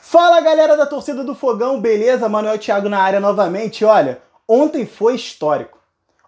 Fala galera da torcida do Fogão, beleza? Manuel Thiago na área novamente. Olha, ontem foi histórico.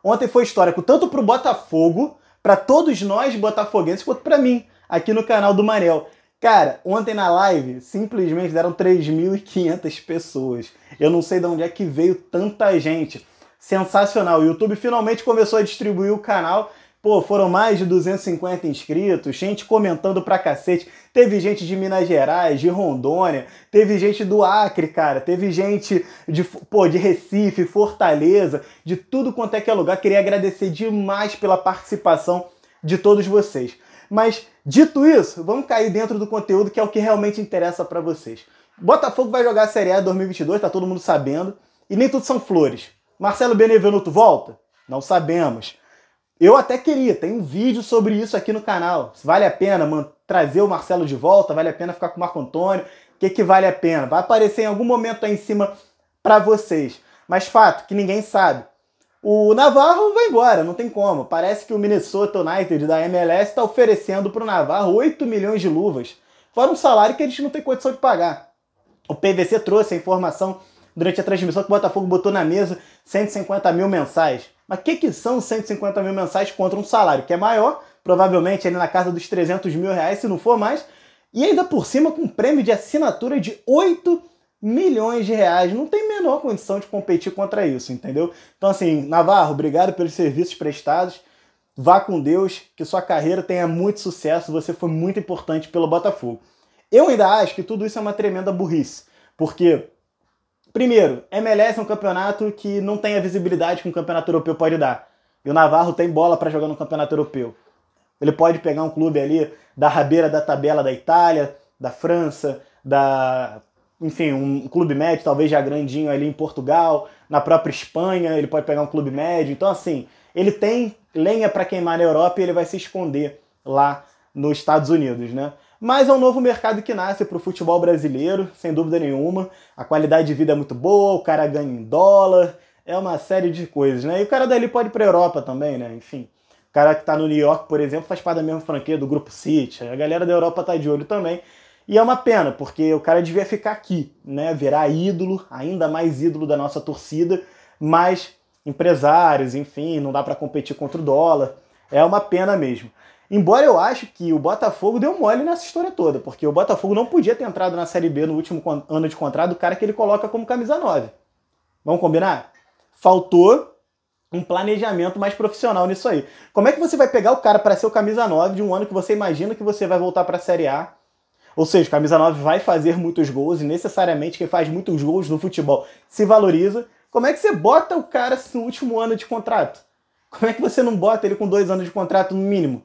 Ontem foi histórico tanto para o Botafogo, para todos nós botafoguenses, quanto para mim, aqui no canal do Manel. Cara, ontem na live simplesmente deram 3.500 pessoas. Eu não sei de onde é que veio tanta gente. Sensacional. O YouTube finalmente começou a distribuir o canal Pô, foram mais de 250 inscritos, gente comentando pra cacete. Teve gente de Minas Gerais, de Rondônia, teve gente do Acre, cara, teve gente de, pô, de Recife, Fortaleza, de tudo quanto é que é lugar. Queria agradecer demais pela participação de todos vocês. Mas, dito isso, vamos cair dentro do conteúdo que é o que realmente interessa para vocês. Botafogo vai jogar a Série A 2022, tá todo mundo sabendo, e nem tudo são flores. Marcelo Benevenuto volta? Não sabemos. Eu até queria, tem um vídeo sobre isso aqui no canal. Vale a pena trazer o Marcelo de volta? Vale a pena ficar com o Marco Antônio? O que, que vale a pena? Vai aparecer em algum momento aí em cima para vocês. Mas fato que ninguém sabe. O Navarro vai embora, não tem como. Parece que o Minnesota United da MLS está oferecendo para o Navarro 8 milhões de luvas, fora um salário que a gente não tem condição de pagar. O PVC trouxe a informação durante a transmissão que o Botafogo botou na mesa 150 mil mensais. Mas o que, que são 150 mil mensais contra um salário que é maior, provavelmente ali na casa dos 300 mil reais, se não for mais, e ainda por cima com um prêmio de assinatura de 8 milhões de reais. Não tem menor condição de competir contra isso, entendeu? Então, assim, Navarro, obrigado pelos serviços prestados. Vá com Deus, que sua carreira tenha muito sucesso. Você foi muito importante pelo Botafogo. Eu ainda acho que tudo isso é uma tremenda burrice, porque Primeiro, MLS é um campeonato que não tem a visibilidade que um campeonato europeu pode dar. E o Navarro tem bola para jogar no campeonato europeu. Ele pode pegar um clube ali da rabeira da tabela da Itália, da França, da. Enfim, um clube médio, talvez já grandinho ali em Portugal, na própria Espanha, ele pode pegar um clube médio. Então, assim, ele tem lenha para queimar na Europa e ele vai se esconder lá nos Estados Unidos, né? mas é um novo mercado que nasce para o futebol brasileiro, sem dúvida nenhuma. A qualidade de vida é muito boa, o cara ganha em dólar, é uma série de coisas, né? E o cara dali pode ir para Europa também, né? Enfim, o cara que está no New York, por exemplo, faz parte da mesma franquia do Grupo City. A galera da Europa tá de olho também. E é uma pena, porque o cara devia ficar aqui, né? Virar ídolo, ainda mais ídolo da nossa torcida, mas empresários, enfim, não dá para competir contra o dólar. É uma pena mesmo. Embora eu acho que o Botafogo deu mole nessa história toda, porque o Botafogo não podia ter entrado na Série B no último ano de contrato do cara que ele coloca como camisa 9. Vamos combinar? Faltou um planejamento mais profissional nisso aí. Como é que você vai pegar o cara para ser o camisa 9 de um ano que você imagina que você vai voltar para a Série A? Ou seja, o camisa 9 vai fazer muitos gols e necessariamente quem faz muitos gols no futebol se valoriza. Como é que você bota o cara no último ano de contrato? Como é que você não bota ele com dois anos de contrato no mínimo?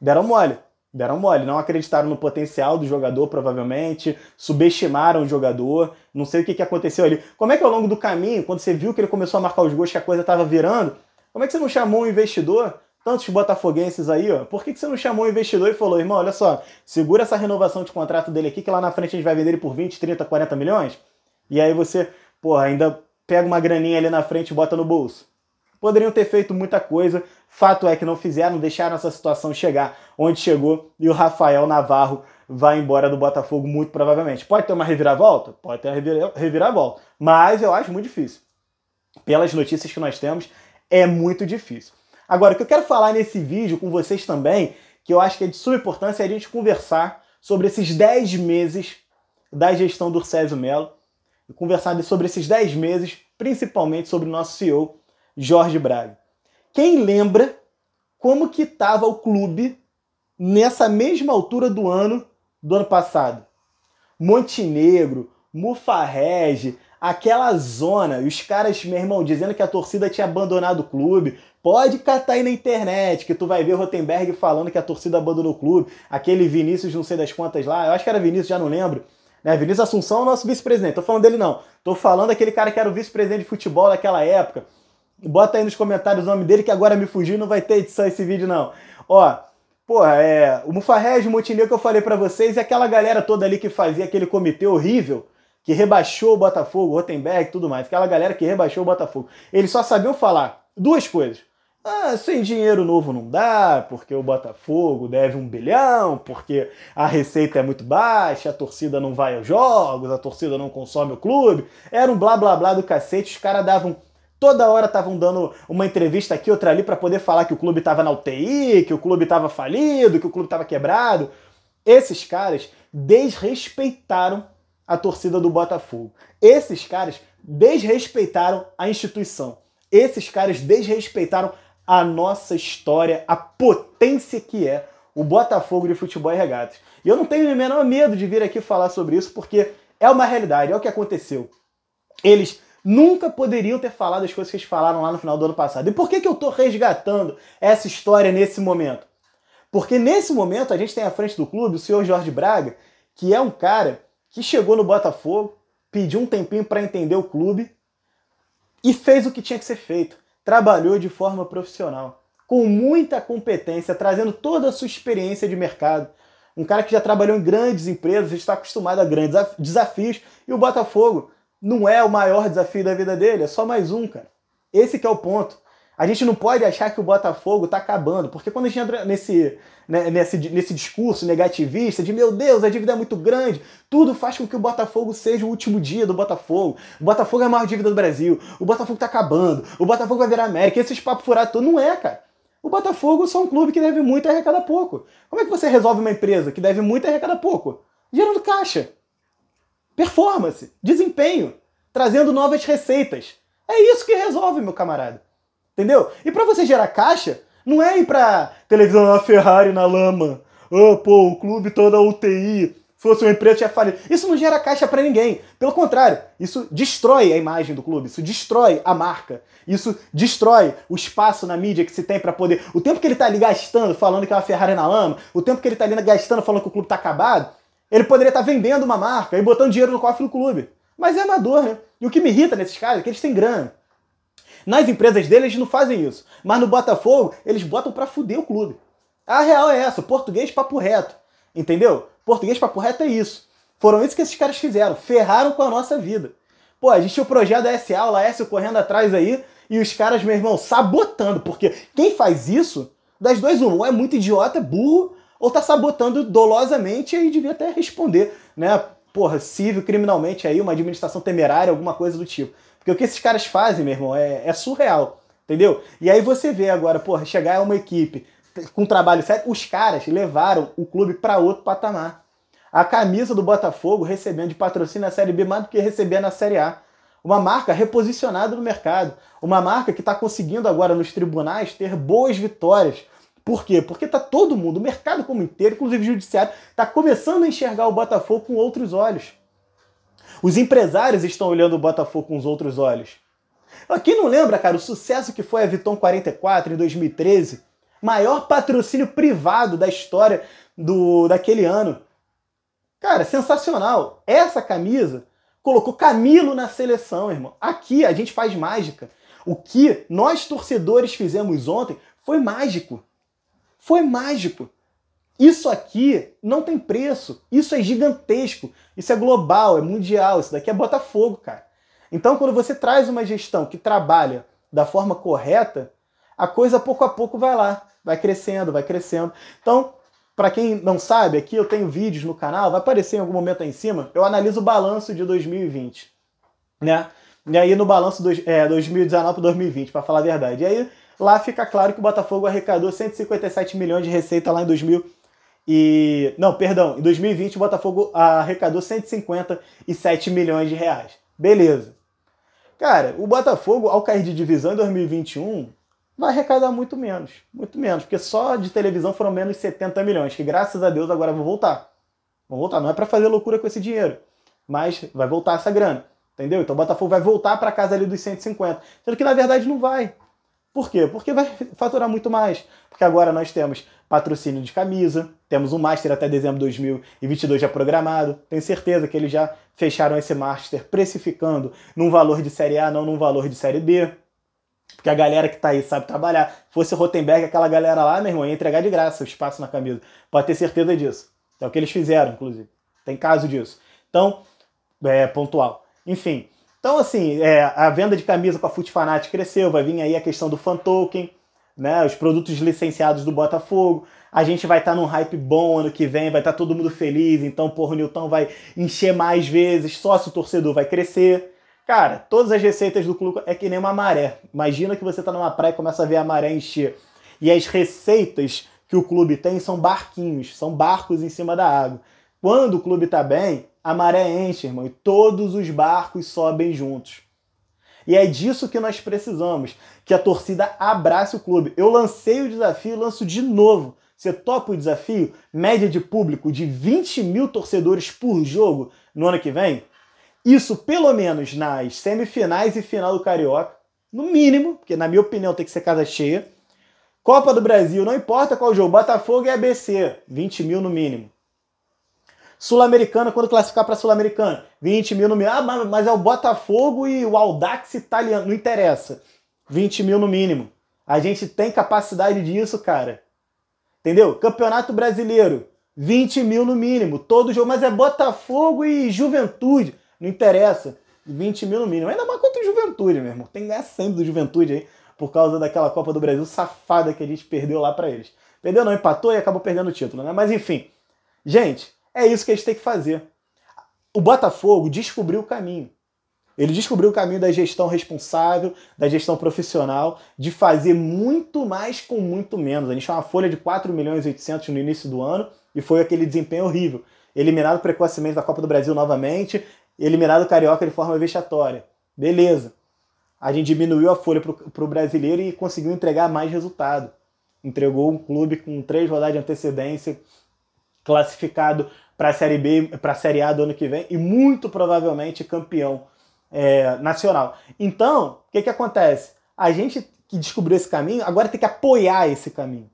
deram mole. Deram mole, não acreditaram no potencial do jogador, provavelmente, subestimaram o jogador, não sei o que, que aconteceu ali. Como é que ao longo do caminho, quando você viu que ele começou a marcar os gols, que a coisa estava virando, como é que você não chamou um investidor? Tantos botafoguenses aí, ó. Por que, que você não chamou um investidor e falou, irmão, olha só, segura essa renovação de contrato dele aqui, que lá na frente a gente vai vender ele por 20, 30, 40 milhões? E aí você, porra, ainda pega uma graninha ali na frente e bota no bolso. Poderiam ter feito muita coisa, fato é que não fizeram, deixaram essa situação chegar onde chegou e o Rafael Navarro vai embora do Botafogo muito provavelmente. Pode ter uma reviravolta? Pode ter uma reviravolta, mas eu acho muito difícil. Pelas notícias que nós temos, é muito difícil. Agora, o que eu quero falar nesse vídeo com vocês também, que eu acho que é de suma importância, é a gente conversar sobre esses 10 meses da gestão do Césio Melo, conversar sobre esses 10 meses, principalmente sobre o nosso CEO, Jorge Braga. Quem lembra como que estava o clube nessa mesma altura do ano do ano passado? Montenegro, Mufarrege, aquela zona, e os caras, meu irmão, dizendo que a torcida tinha abandonado o clube. Pode catar aí na internet, que tu vai ver Rotenberg falando que a torcida abandonou o clube. Aquele Vinícius, não sei das quantas lá, eu acho que era Vinícius, já não lembro. Né? Vinícius Assunção é o nosso vice-presidente. Tô falando dele, não. Tô falando daquele cara que era o vice-presidente de futebol naquela época. Bota aí nos comentários o nome dele, que agora me fugiu, não vai ter edição esse vídeo, não. Ó, porra, é, o Mufarrez Montenegro que eu falei para vocês e é aquela galera toda ali que fazia aquele comitê horrível que rebaixou o Botafogo, Rotenberg e tudo mais. Aquela galera que rebaixou o Botafogo. ele só sabia falar duas coisas. Ah, sem dinheiro novo não dá, porque o Botafogo deve um bilhão, porque a receita é muito baixa, a torcida não vai aos jogos, a torcida não consome o clube. Era um blá blá blá do cacete, os caras davam Toda hora estavam dando uma entrevista aqui, outra ali, para poder falar que o clube estava na UTI, que o clube estava falido, que o clube estava quebrado. Esses caras desrespeitaram a torcida do Botafogo. Esses caras desrespeitaram a instituição. Esses caras desrespeitaram a nossa história, a potência que é o Botafogo de futebol e regatas. E eu não tenho o menor medo de vir aqui falar sobre isso, porque é uma realidade, é o que aconteceu. Eles nunca poderiam ter falado as coisas que eles falaram lá no final do ano passado. E por que, que eu estou resgatando essa história nesse momento? Porque nesse momento a gente tem à frente do clube o senhor Jorge Braga, que é um cara que chegou no Botafogo, pediu um tempinho para entender o clube e fez o que tinha que ser feito. Trabalhou de forma profissional, com muita competência, trazendo toda a sua experiência de mercado. Um cara que já trabalhou em grandes empresas, está acostumado a grandes desafios, e o Botafogo não é o maior desafio da vida dele, é só mais um, cara. Esse é o ponto. A gente não pode achar que o Botafogo está acabando, porque quando a gente entra nesse, né, nesse, nesse discurso negativista de meu Deus, a dívida é muito grande, tudo faz com que o Botafogo seja o último dia do Botafogo. O Botafogo é a maior dívida do Brasil, o Botafogo está acabando, o Botafogo vai virar América, esses papos furados todos. Não é, cara. O Botafogo é só um clube que deve muito e arrecada pouco. Como é que você resolve uma empresa que deve muito e arrecada pouco? Gerando caixa performance, desempenho, trazendo novas receitas. É isso que resolve, meu camarada. Entendeu? E para você gerar caixa, não é ir pra televisão da Ferrari na lama. Oh, pô, o clube toda UTI. Se fosse uma empresa, tinha falido. Isso não gera caixa para ninguém. Pelo contrário, isso destrói a imagem do clube, isso destrói a marca, isso destrói o espaço na mídia que se tem para poder. O tempo que ele tá ali gastando, falando que é uma Ferrari na lama, o tempo que ele tá ali gastando, falando que o clube tá acabado, ele poderia estar tá vendendo uma marca e botando dinheiro no cofre do clube. Mas é amador, né? E o que me irrita nesses caras é que eles têm grana. Nas empresas deles eles não fazem isso. Mas no Botafogo, eles botam pra fuder o clube. A real é essa, português papo reto. Entendeu? Português papo reto é isso. Foram isso que esses caras fizeram. Ferraram com a nossa vida. Pô, a gente tinha o projeto da SA, o Laércio correndo atrás aí, e os caras, meu irmão, sabotando. Porque quem faz isso, das duas uma, ou é muito idiota, é burro, ou tá sabotando dolosamente e devia até responder, né? Porra, civil, criminalmente aí, uma administração temerária, alguma coisa do tipo. Porque o que esses caras fazem, meu irmão, é, é surreal, entendeu? E aí você vê agora, porra, chegar uma equipe com um trabalho sério, os caras levaram o clube para outro patamar. A camisa do Botafogo recebendo de patrocínio na Série B mais do que receber na Série A. Uma marca reposicionada no mercado. Uma marca que está conseguindo agora nos tribunais ter boas vitórias por quê? Porque tá todo mundo, o mercado como inteiro, inclusive o judiciário, está começando a enxergar o Botafogo com outros olhos. Os empresários estão olhando o Botafogo com os outros olhos. Quem não lembra, cara, o sucesso que foi a Viton 44 em 2013? Maior patrocínio privado da história do daquele ano. Cara, sensacional. Essa camisa colocou Camilo na seleção, irmão. Aqui a gente faz mágica. O que nós torcedores fizemos ontem foi mágico. Foi mágico. Isso aqui não tem preço. Isso é gigantesco. Isso é global, é mundial. Isso daqui é Botafogo, cara. Então, quando você traz uma gestão que trabalha da forma correta, a coisa pouco a pouco vai lá, vai crescendo, vai crescendo. Então, para quem não sabe, aqui eu tenho vídeos no canal, vai aparecer em algum momento aí em cima, eu analiso o balanço de 2020, né? E aí no balanço do, é, 2019 para 2020, para falar a verdade. E aí Lá fica claro que o Botafogo arrecadou 157 milhões de receita lá em 2000 e não, perdão, em 2020 o Botafogo arrecadou 157 milhões de reais. Beleza. Cara, o Botafogo ao cair de divisão em 2021 vai arrecadar muito menos, muito menos, porque só de televisão foram menos 70 milhões, que graças a Deus agora vão voltar. Vão voltar, não é para fazer loucura com esse dinheiro, mas vai voltar essa grana. Entendeu? Então o Botafogo vai voltar para casa ali dos 150. Sendo que na verdade não vai. Por quê? Porque vai faturar muito mais. Porque agora nós temos patrocínio de camisa, temos um Master até dezembro de 2022 já programado. Tenho certeza que eles já fecharam esse Master precificando num valor de Série A, não num valor de Série B. Porque a galera que tá aí sabe trabalhar. Se fosse Rotenberg, aquela galera lá, meu irmão, ia entregar de graça o espaço na camisa. Pode ter certeza disso. É o que eles fizeram, inclusive. Tem caso disso. Então, é pontual. Enfim, então, assim, é, a venda de camisa com a Foot Fanatic cresceu, vai vir aí a questão do fan token, né, os produtos licenciados do Botafogo. A gente vai estar tá num hype bom ano que vem, vai estar tá todo mundo feliz, então, porra, o Newton vai encher mais vezes, sócio torcedor vai crescer. Cara, todas as receitas do clube é que nem uma maré. Imagina que você está numa praia e começa a ver a maré encher. E as receitas que o clube tem são barquinhos, são barcos em cima da água. Quando o clube está bem, a maré enche, irmão, e todos os barcos sobem juntos. E é disso que nós precisamos, que a torcida abrace o clube. Eu lancei o desafio e lanço de novo. Você topa o desafio? Média de público de 20 mil torcedores por jogo no ano que vem? Isso pelo menos nas semifinais e final do Carioca, no mínimo, porque na minha opinião tem que ser casa cheia. Copa do Brasil, não importa qual jogo, Botafogo e ABC, 20 mil no mínimo. Sul-Americana, quando classificar para Sul-Americana? 20 mil no mínimo. Ah, mas, é o Botafogo e o Audax italiano. Não interessa. 20 mil no mínimo. A gente tem capacidade disso, cara. Entendeu? Campeonato Brasileiro, 20 mil no mínimo. Todo jogo. Mas é Botafogo e Juventude. Não interessa. 20 mil no mínimo. Ainda mais contra o Juventude, meu irmão. Tem que ganhar sempre do Juventude aí. Por causa daquela Copa do Brasil safada que a gente perdeu lá para eles. Perdeu não, empatou e acabou perdendo o título, né? Mas enfim. Gente, é isso que a gente tem que fazer. O Botafogo descobriu o caminho. Ele descobriu o caminho da gestão responsável, da gestão profissional, de fazer muito mais com muito menos. A gente tinha uma folha de 4 milhões e 800 no início do ano e foi aquele desempenho horrível. Eliminado precocemente da Copa do Brasil novamente, eliminado o Carioca de forma vexatória. Beleza. A gente diminuiu a folha para o brasileiro e conseguiu entregar mais resultado. Entregou um clube com três rodadas de antecedência, classificado para a Série B, para a Série A do ano que vem e muito provavelmente campeão é, nacional. Então, o que, que acontece? A gente que descobriu esse caminho agora tem que apoiar esse caminho.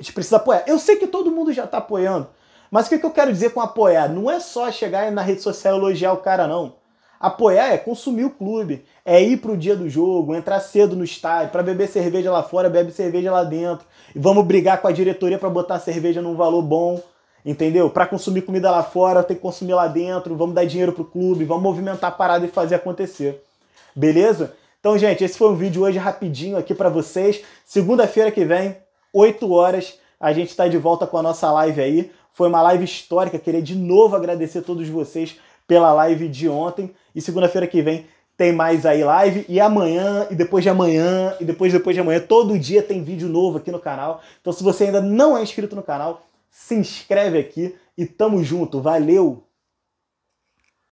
A gente precisa apoiar. Eu sei que todo mundo já está apoiando, mas o que, que eu quero dizer com apoiar? Não é só chegar na rede social e elogiar o cara, não. Apoiar é consumir o clube, é ir pro dia do jogo, entrar cedo no estádio, para beber cerveja lá fora, bebe cerveja lá dentro. E vamos brigar com a diretoria para botar a cerveja num valor bom. Entendeu? Para consumir comida lá fora, tem que consumir lá dentro, vamos dar dinheiro pro clube, vamos movimentar a parada e fazer acontecer. Beleza? Então, gente, esse foi um vídeo hoje rapidinho aqui para vocês. Segunda-feira que vem, 8 horas, a gente está de volta com a nossa live aí. Foi uma live histórica, queria de novo agradecer a todos vocês pela live de ontem. E segunda-feira que vem tem mais aí live. E amanhã, e depois de amanhã, e depois depois de amanhã, todo dia tem vídeo novo aqui no canal. Então, se você ainda não é inscrito no canal, se inscreve aqui e tamo junto. Valeu!